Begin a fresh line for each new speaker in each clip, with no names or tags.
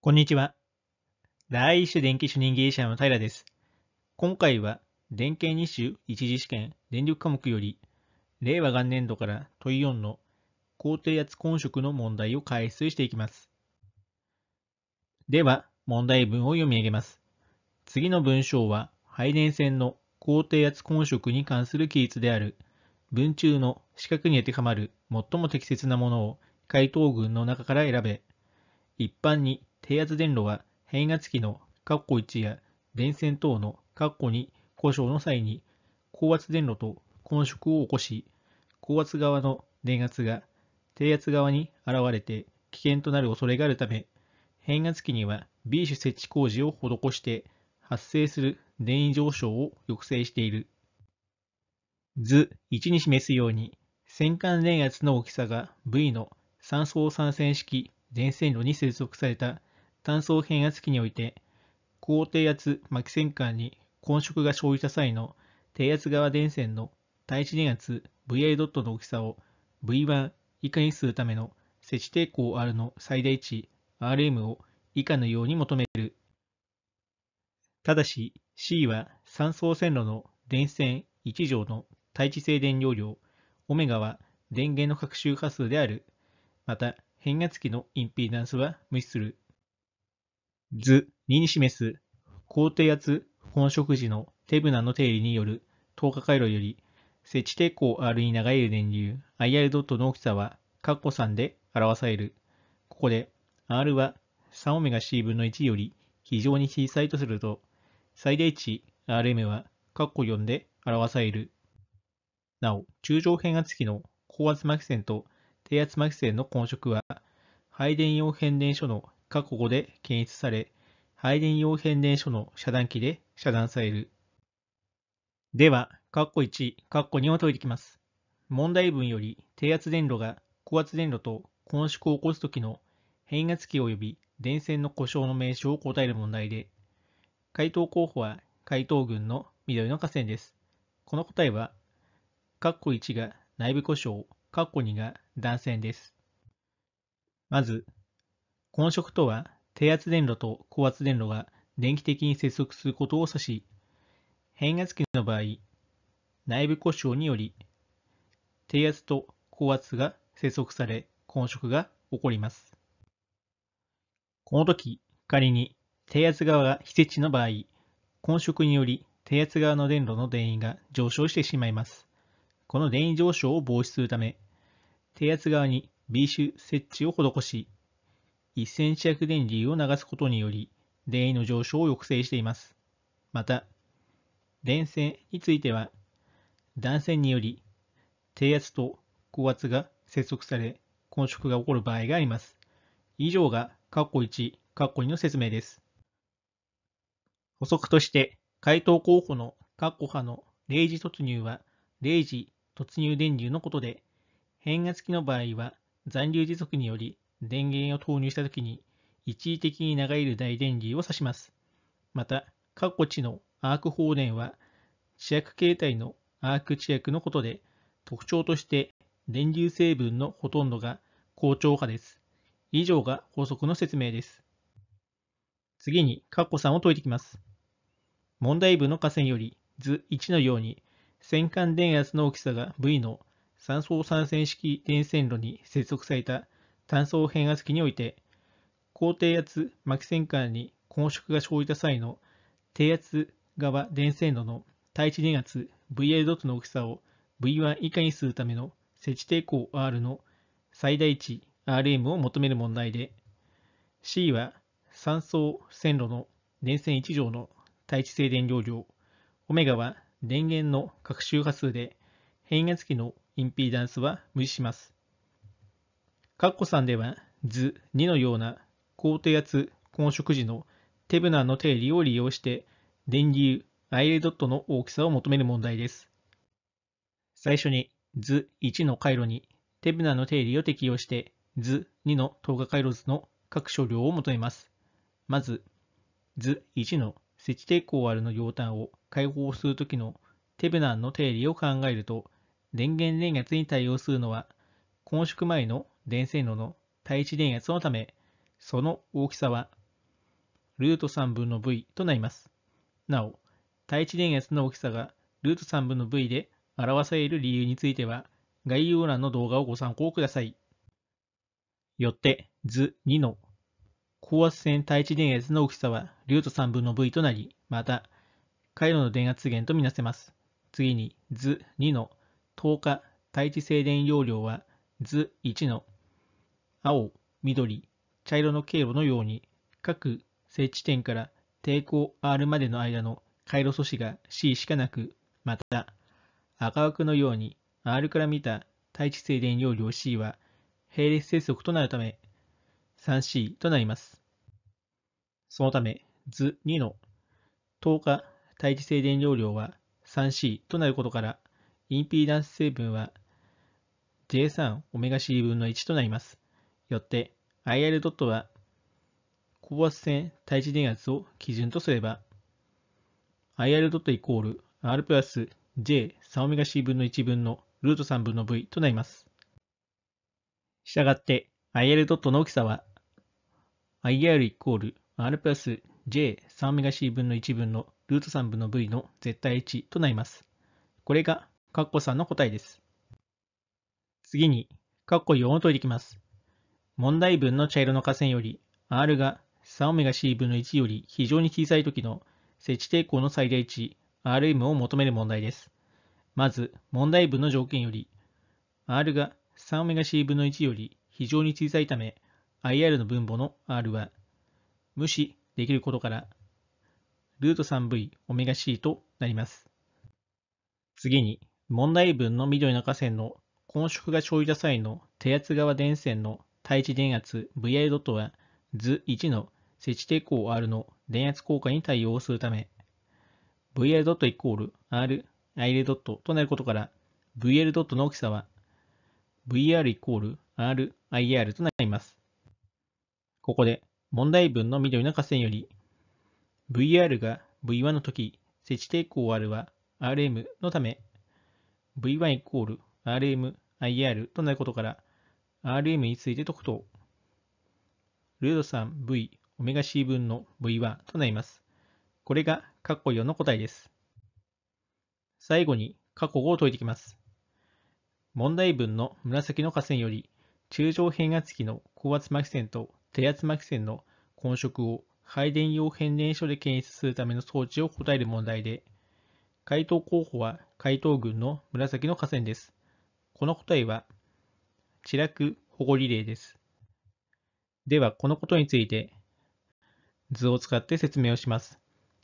こんにちは。第一種電気主任技術者の平です。今回は、電気二種一次試験電力科目より、令和元年度から問4の高低圧混色の問題を解出していきます。では、問題文を読み上げます。次の文章は、配電線の高低圧混色に関する記述である、文中の四角に当てはまる最も適切なものを回答群の中から選べ、一般に低圧電路は変圧器の1や電線等の2故障の際に高圧電路と混色を起こし高圧側の電圧が低圧側に現れて危険となる恐れがあるため変圧器には B 種設置工事を施して発生する電位上昇を抑制している図1に示すように線管電圧の大きさが V の3層3線式電線路に接続された単層変圧器において、高低圧巻線管に混色が生じた際の低圧側電線の対地電圧 VI ドットの大きさを V1 以下にするための接地抵抗 R の最大値 RM を以下のように求める。ただし C は3層線路の電線1条の対地静電容量、オメガは電源の各周波数である。また変圧器のインピーダンスは無視する。図2に示す高低圧本色時の手ブナの定理による透過回路より、設置抵抗 R に流れる電流 IR ドットの大きさは、カッコ3で表される。ここで R は 3ωC 分の1より非常に小さいとすると、最大値 Rm はカッコ4で表される。なお、中上変圧器の高圧膜線と低圧膜線の混色は、配電用変電所の過去5で検出され、配電用変電所の遮断器で遮断される。では、括弧1、括弧2を解いていきます。問題文より低圧電路が高圧電路と混縮を起こすときの変圧器及び電線の故障の名称を答える問題で、回答候補は回答群の緑の河川です。この答えは、括弧1が内部故障、括弧2が断線です。まず、混色とは、低圧電路と高圧電路が電気的に接続することを指し、変圧器の場合、内部故障により、低圧と高圧が接続され、混色が起こります。この時、仮に低圧側が非接地の場合、混色により低圧側の電路の電位が上昇してしまいます。この電位上昇を防止するため、低圧側に B 種設置を施し、一センチ弱電流を流すことにより、電位の上昇を抑制しています。また、電線については、断線により低圧と高圧が接続され、混色が起こる場合があります。以上が、括弧1、括弧2の説明です。補足として、回答候補の括弧波の0時突入は、0時突入電流のことで、変圧器の場合は、残留時速により電源を投入したときに一時的に流れる大電流を指します。また、過去値のアーク放電は、地薬形態のアーク地薬のことで、特徴として電流成分のほとんどが高調波です。以上が法則の説明です。次に、カッコ3を解いていきます。問題文の下線より図1のように、線間電圧の大きさが V の3層三線式電線路に接続された単層変圧器において、高低圧巻線管に混色が生じた際の低圧側電線路の対地電圧 v l ドットの大きさを V1 以下にするための設置抵抗 R の最大値 RM を求める問題で、C は3層線路の電線1条の対地静電容量、オメガは電源の各周波数で変圧器のインピーダンスは無視します。カッコさんでは図2のような高低圧混色時のテブナンの定理を利用して電流アイレドットの大きさを求める問題です。最初に図1の回路にテブナンの定理を適用して図2の等価回路図の各所量を求めます。まず図1の置抵抗 R の両端を解放するときのテブナンの定理を考えると電源電圧に対応するのは混色前の電線路の対地電圧のため、その大きさはルート3分の V となります。なお、対地電圧の大きさがルート3分の V で表される理由については、概要欄の動画をご参考ください。よって、図2の高圧線対地電圧の大きさはルート3分の V となり、また、回路の電圧源とみなせます。次に、図2の等価対地静電容量は図1の青、緑、茶色の経路のように、各接地点から抵抗 R までの間の回路素子が C しかなく、また、赤枠のように R から見た対地静電容量 C は並列接続となるため 3C となります。そのため図2の10日対地静電容量は 3C となることからインピーダンス成分は J3 オメガ C 分の1となります。よって IR ドットは高圧線対地電圧を基準とすれば IR ドットイコール R プラス J 3ωC 分の1分のルート3分の V となります。したがって IR ドットの大きさは IR イコール R プラス J 3ωC 分の1分のルート3分の V の絶対値となります。これがカッコ3の答えです。次に、カッコ4を解いていきます。問題文の茶色の下線より R が 3ωC 分の1より非常に小さい時の設置抵抗の最大値 Rm を求める問題です。まず、問題文の条件より R が 3ωC 分の1より非常に小さいため IR の分母の R は無視できることからルート 3VωC となります。次に、問題文の緑の下線の混色が生じた際の手厚側電線の対地電圧 VI ドットは図1の設置抵抗 R の電圧効果に対応するため、VI ドットイコール R IL ドットとなることから、VL ドットの大きさは VR イコール R IR となります。ここで問題文の緑の下線より、VR が V1 の時、設置抵抗 R は RM のため、V1 イコール RM IR となることから、RM について解くと、ルード3 V オメガ C 分の V 1となります。これが括弧4の答えです。最後に括弧5を解いていきます。問題文の紫の下線より中上変圧器の高圧巻線と低圧巻線の混色を配電用変電所で検出するための装置を答える問題で、回答候補は回答群の紫の下線です。この答えは知楽保護リレーです。では、このことについて図を使って説明をします。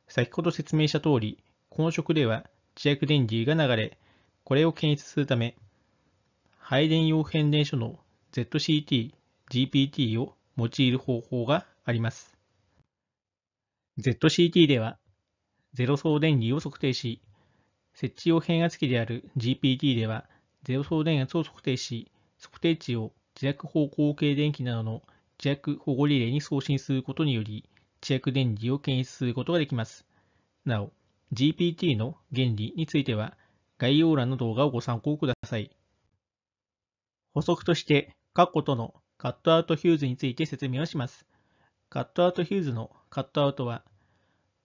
先ほど説明した通り、混色では知薬電流が流れ、これを検出するため、配電用変電所の ZCT、GPT を用いる方法があります。ZCT では、ゼロ層電流を測定し、設置用変圧器である GPT では、ゼロ層電圧を測定し、測定値を自弱方向系電気などの自弱保護リレーに送信することにより、自弱電磁を検出することができます。なお、GPT の原理については、概要欄の動画をご参考ください。補足として、カッコとのカットアウトヒューズについて説明をします。カットアウトヒューズのカットアウトは、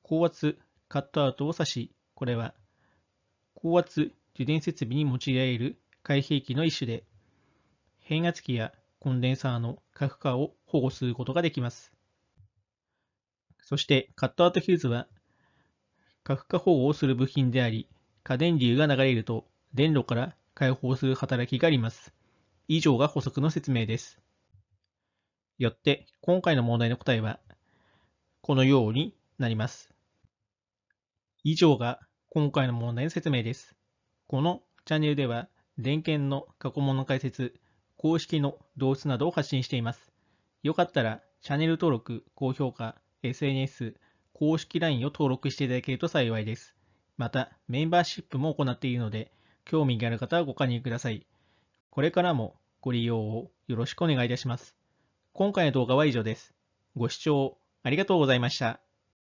高圧カットアウトを指し、これは高圧受電設備に用いられる開閉器の一種で、変圧器やコンデンサーの核化を保護することができます。そしてカットアウトヒューズは核化保護をする部品であり、過電流が流れると電路から解放する働きがあります。以上が補足の説明です。よって今回の問題の答えはこのようになります。以上が今回の問題の説明です。このチャンネルでは電源の過去問の解説、公式の動物などを発信しています。よかったら、チャンネル登録、高評価、SNS、公式 LINE を登録していただけると幸いです。また、メンバーシップも行っているので、興味がある方はご加入ください。これからもご利用をよろしくお願いいたします。今回の動画は以上です。ご視聴ありがとうございました。